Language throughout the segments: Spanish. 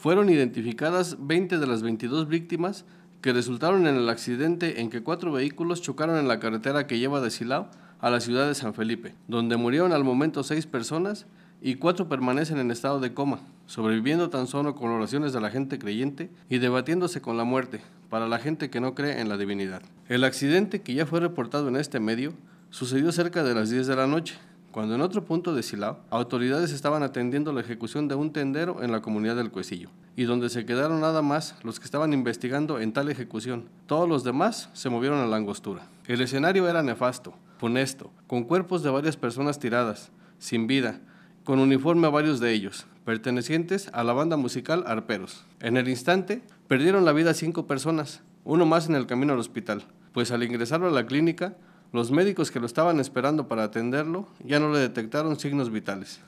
fueron identificadas 20 de las 22 víctimas que resultaron en el accidente en que cuatro vehículos chocaron en la carretera que lleva de Silao a la ciudad de San Felipe, donde murieron al momento seis personas y cuatro permanecen en estado de coma, sobreviviendo tan solo con oraciones de la gente creyente y debatiéndose con la muerte para la gente que no cree en la divinidad. El accidente que ya fue reportado en este medio sucedió cerca de las 10 de la noche, cuando en otro punto de Silao, autoridades estaban atendiendo la ejecución de un tendero en la comunidad del Cuecillo, y donde se quedaron nada más los que estaban investigando en tal ejecución. Todos los demás se movieron a la angostura. El escenario era nefasto, funesto, con cuerpos de varias personas tiradas, sin vida, con uniforme a varios de ellos, pertenecientes a la banda musical Arperos. En el instante, perdieron la vida cinco personas, uno más en el camino al hospital, pues al ingresarlo a la clínica, los médicos que lo estaban esperando para atenderlo ya no le detectaron signos vitales.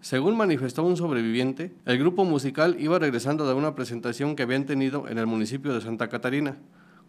Según manifestó un sobreviviente, el grupo musical iba regresando de una presentación que habían tenido en el municipio de Santa Catarina,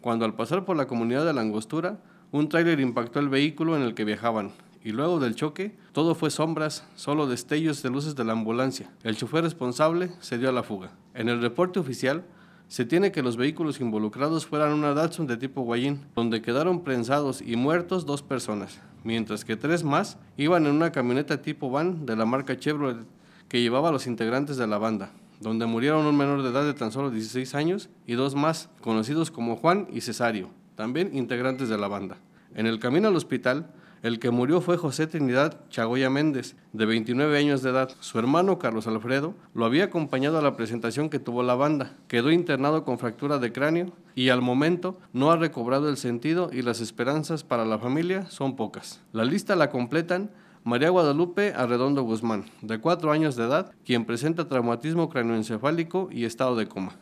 cuando al pasar por la comunidad de la Angostura, un tráiler impactó el vehículo en el que viajaban, y luego del choque, todo fue sombras, solo destellos de luces de la ambulancia. El chofer responsable se dio a la fuga. En el reporte oficial, se tiene que los vehículos involucrados fueran una Datsun de tipo Guayín, donde quedaron prensados y muertos dos personas, mientras que tres más iban en una camioneta tipo van de la marca Chevrolet que llevaba a los integrantes de la banda, donde murieron un menor de edad de tan solo 16 años y dos más, conocidos como Juan y Cesario, también integrantes de la banda. En el camino al hospital, el que murió fue José Trinidad Chagoya Méndez, de 29 años de edad. Su hermano Carlos Alfredo lo había acompañado a la presentación que tuvo la banda. Quedó internado con fractura de cráneo y al momento no ha recobrado el sentido y las esperanzas para la familia son pocas. La lista la completan María Guadalupe Arredondo Guzmán, de 4 años de edad, quien presenta traumatismo cráneoencefálico y estado de coma.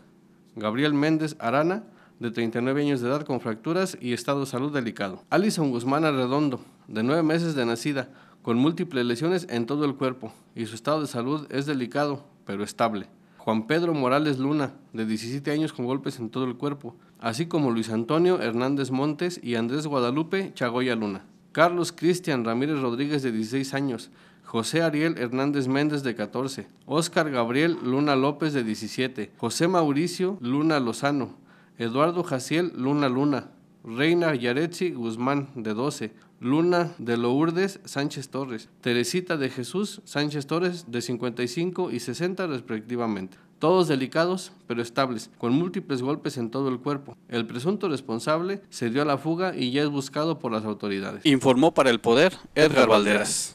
Gabriel Méndez Arana, de 39 años de edad con fracturas y estado de salud delicado. Alison Guzmán Arredondo, de 9 meses de nacida, con múltiples lesiones en todo el cuerpo y su estado de salud es delicado, pero estable. Juan Pedro Morales Luna, de 17 años con golpes en todo el cuerpo, así como Luis Antonio Hernández Montes y Andrés Guadalupe Chagoya Luna. Carlos Cristian Ramírez Rodríguez, de 16 años, José Ariel Hernández Méndez de 14, Óscar Gabriel Luna López de 17, José Mauricio Luna Lozano, Eduardo Jaciel Luna Luna, Reina Yaretsi Guzmán de 12, Luna de Lourdes Sánchez Torres, Teresita de Jesús Sánchez Torres de 55 y 60 respectivamente. Todos delicados pero estables, con múltiples golpes en todo el cuerpo. El presunto responsable se dio a la fuga y ya es buscado por las autoridades. Informó para el poder Edgar, Valderas.